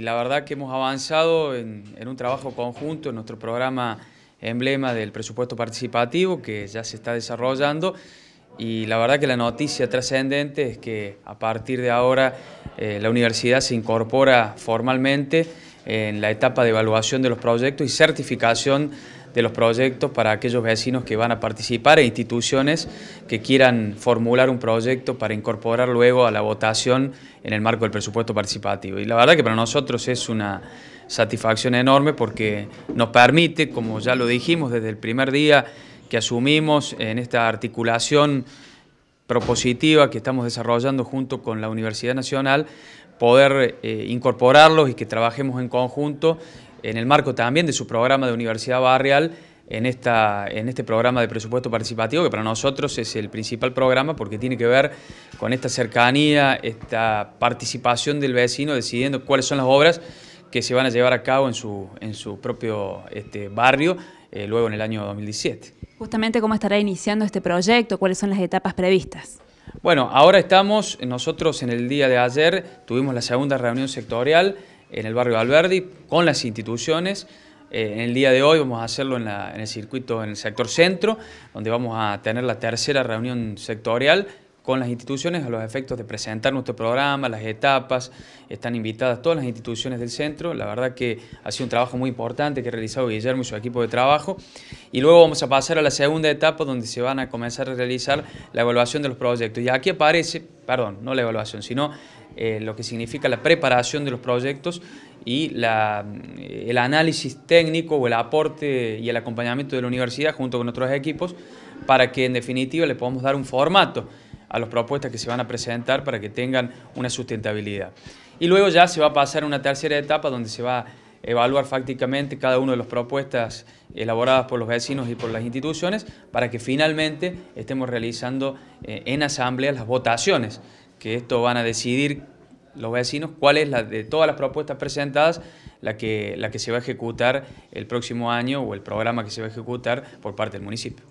y la verdad que hemos avanzado en, un trabajo conjunto en nuestro programa emblema del presupuesto participativo que ya se está desarrollando y la verdad que la noticia trascendente es que a partir de ahora eh, la universidad se incorpora formalmente en la etapa de evaluación de los proyectos y certificación de los proyectos para aquellos vecinos que van a participar e instituciones que quieran formular un proyecto para incorporar luego a la votación en el marco del presupuesto participativo. Y la verdad que para nosotros es una satisfacción enorme porque nos permite, como ya lo dijimos desde el primer día que asumimos en esta articulación propositiva que estamos desarrollando junto con la Universidad Nacional, poder eh, incorporarlos y que trabajemos en conjunto en el marco también de su programa de Universidad Barrial, en, esta, en este programa de presupuesto participativo, que para nosotros es el principal programa porque tiene que ver con esta cercanía, esta participación del vecino decidiendo cuáles son las obras que se van a llevar a cabo en su, en su propio este, barrio eh, luego en el año 2017. Justamente, ¿cómo estará iniciando este proyecto? ¿Cuáles son las etapas previstas? Bueno, ahora estamos, nosotros en el día de ayer tuvimos la segunda reunión sectorial en el barrio Alberdi con las instituciones. Eh, en el día de hoy vamos a hacerlo en, en el circuito, en el sector centro, donde vamos a tener la tercera reunión sectorial con las instituciones a los efectos de presentar nuestro programa, las etapas, están invitadas todas las instituciones del centro, la verdad que ha sido un trabajo muy importante que ha realizado Guillermo y su equipo de trabajo, y luego vamos a pasar a la segunda etapa donde se van a comenzar a realizar la evaluación de los proyectos, y aquí aparece, perdón, no la evaluación, sino eh, lo que significa la preparación de los proyectos y eh, el análisis técnico o el aporte y el acompañamiento de la universidad junto con otros equipos para que en definitiva le podamos dar un formato a las propuestas que se van a presentar para que tengan una sustentabilidad. Y luego ya se va a pasar a una tercera etapa donde se va a evaluar prácticamente cada una de las propuestas elaboradas por los vecinos y por las instituciones para que finalmente estemos realizando eh, en asamblea las votaciones que esto van a decidir los vecinos cuál es la de todas las propuestas presentadas la que, la que se va a ejecutar el próximo año o el programa que se va a ejecutar por parte del municipio.